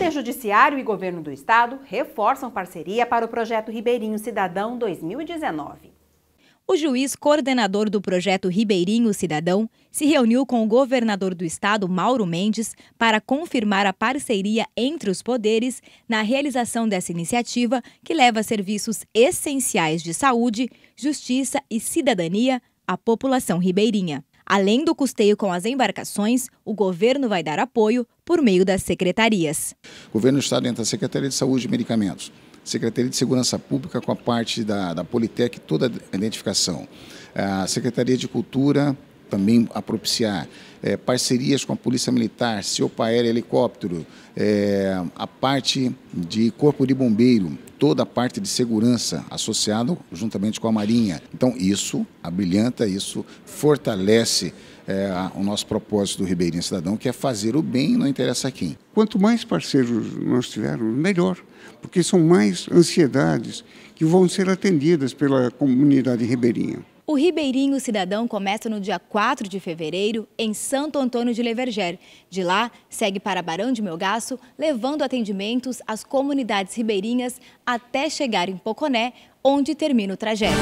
Poder Judiciário e Governo do Estado reforçam parceria para o projeto Ribeirinho Cidadão 2019. O juiz coordenador do projeto Ribeirinho Cidadão se reuniu com o governador do estado, Mauro Mendes, para confirmar a parceria entre os poderes na realização dessa iniciativa que leva serviços essenciais de saúde, justiça e cidadania à população ribeirinha. Além do custeio com as embarcações, o governo vai dar apoio por meio das secretarias. O governo do Estado entra a Secretaria de Saúde e Medicamentos, Secretaria de Segurança Pública com a parte da, da Politec, toda a identificação, a Secretaria de Cultura também a propiciar, é, parcerias com a Polícia Militar, seu aéreo Helicóptero, é, a parte de Corpo de Bombeiro, toda a parte de segurança associada juntamente com a Marinha. Então isso abrilhanta, isso fortalece é, o nosso propósito do Ribeirinho Cidadão, que é fazer o bem não interessa a quem. Quanto mais parceiros nós tivermos, melhor, porque são mais ansiedades que vão ser atendidas pela comunidade ribeirinha. O Ribeirinho Cidadão começa no dia 4 de fevereiro em Santo Antônio de Leverger. De lá, segue para Barão de Melgaço, levando atendimentos às comunidades ribeirinhas até chegar em Poconé, onde termina o trajeto.